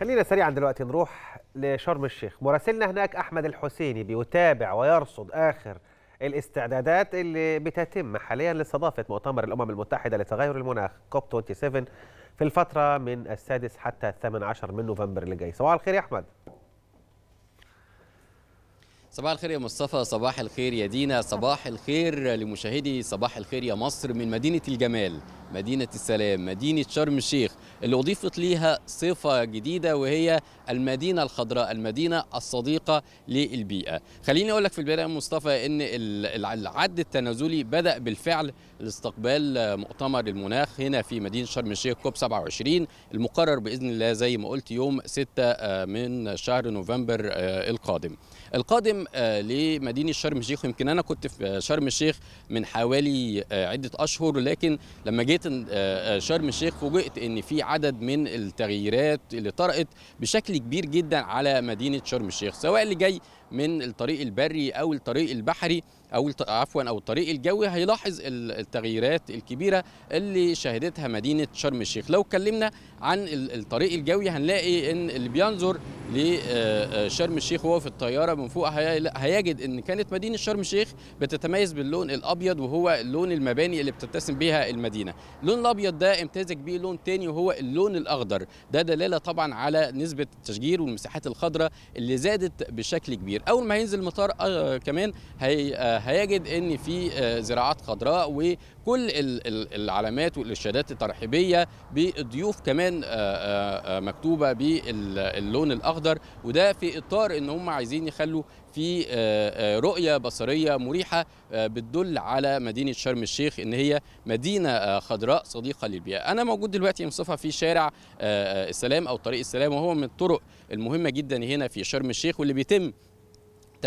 خلينا سريعا دلوقتي نروح لشرم الشيخ مراسلنا هناك أحمد الحسيني بيتابع ويرصد آخر الاستعدادات اللي بتتم حاليا لاستضافة مؤتمر الأمم المتحدة لتغير المناخ كوب 27 في الفترة من السادس حتى الثامن عشر من نوفمبر اللي جاي صباح الخير يا أحمد صباح الخير يا مصطفى صباح الخير يا دينا صباح الخير لمشاهدي صباح الخير يا مصر من مدينة الجمال مدينة السلام مدينة شرم الشيخ اللي أضيفت ليها صفة جديدة وهي المدينة الخضراء المدينة الصديقة للبيئة خليني أقول لك في البداية مصطفى أن العد التنازلي بدأ بالفعل لاستقبال مؤتمر المناخ هنا في مدينة شرم الشيخ كوب 27 المقرر بإذن الله زي ما قلت يوم 6 آه، من شهر نوفمبر آه، القادم القادم آه، لمدينة شرم الشيخ يمكن أنا كنت في شرم الشيخ من حوالي عدة أشهر لكن لما جيت شرم الشيخ فوجئت أن في عدد من التغييرات اللي طرأت بشكل كبير جدا على مدينه شرم الشيخ سواء اللي جاي من الطريق البري او الطريق البحري او عفوا او الطريق الجوي هيلاحظ التغييرات الكبيره اللي شهدتها مدينه شرم الشيخ لو اتكلمنا عن الطريق الجوي هنلاقي ان اللي بينظر لشرم آه، آه، الشيخ وهو في الطياره من فوق هيجد ان كانت مدينه شرم الشيخ بتتميز باللون الابيض وهو لون المباني اللي بتتسم بها المدينه اللون الابيض ده امتزج بيه لون تاني وهو اللون الاخضر ده دلاله طبعا على نسبه التشجير والمساحات الخضراء اللي زادت بشكل كبير كبير اول ما هينزل المطار آه، كمان هي آه، هيجد ان في آه، زراعات خضراء وكل العلامات والارشادات الترحيبيه بالضيوف كمان مكتوبه باللون الاخضر وده في اطار ان هم عايزين يخلوا في رؤيه بصريه مريحه بتدل على مدينه شرم الشيخ ان هي مدينه خضراء صديقه للبيئه انا موجود دلوقتي مصطفى في شارع السلام او طريق السلام وهو من الطرق المهمه جدا هنا في شرم الشيخ واللي بيتم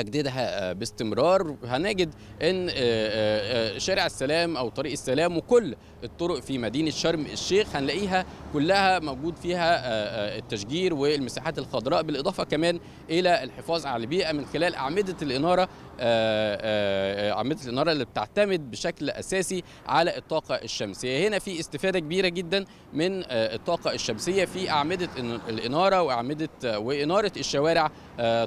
تجديدها آه، باستمرار هنجد ان آه، آه، شارع السلام او طريق السلام وكل الطرق في مدينه شرم الشيخ هنلاقيها كلها موجود فيها التشجير والمساحات الخضراء بالاضافه كمان الى الحفاظ على البيئه من خلال اعمده الاناره أعمدة آه، آه، الإنارة اللي بتعتمد بشكل أساسي على الطاقة الشمسية هنا في استفادة كبيرة جدا من آه، الطاقة الشمسية في أعمدة الإنارة وأعمدة وإنارة الشوارع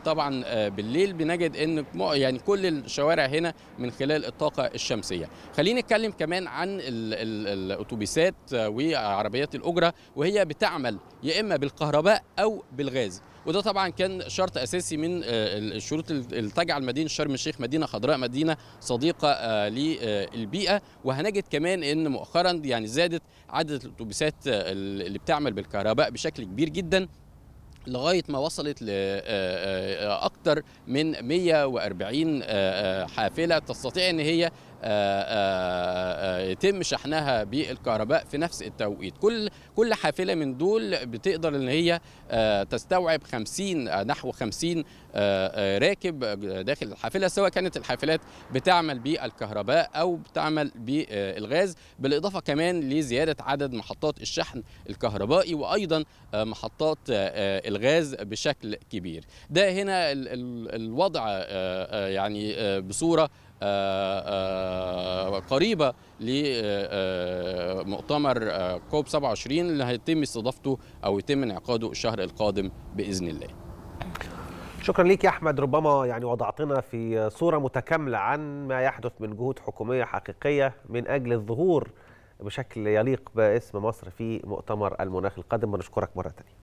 طبعا بالليل بنجد أن يعني كل الشوارع هنا من خلال الطاقة الشمسية خلينا نتكلم كمان عن الأتوبيسات وعربيات الأجرة وهي بتعمل يا إما بالكهرباء أو بالغاز وده طبعا كان شرط أساسي من الشروط اللي تجعل مدينة شرم الشيخ مدينه خضراء مدينه صديقه آه، للبيئه وهنجد كمان ان مؤخرا يعني زادت عدد الاتوبيسات آه، اللي بتعمل بالكهرباء بشكل كبير جدا لغايه ما وصلت لاكثر آه، من 140 حافله تستطيع ان هي آه، آه، آه، يتم شحنها بالكهرباء في نفس التوقيت كل كل حافله من دول بتقدر ان هي تستوعب 50 نحو 50 راكب داخل الحافله سواء كانت الحافلات بتعمل بالكهرباء او بتعمل بالغاز بالاضافه كمان لزياده عدد محطات الشحن الكهربائي وايضا محطات الغاز بشكل كبير ده هنا الوضع يعني بصوره آه، آه، قريبه لمؤتمر آه، كوب 27 اللي هيتم استضافته او يتم انعقاده الشهر القادم باذن الله. شكرا لك يا احمد ربما يعني وضعتنا في صوره متكامله عن ما يحدث من جهود حكوميه حقيقيه من اجل الظهور بشكل يليق باسم مصر في مؤتمر المناخ القادم ونشكرك مره ثانيه.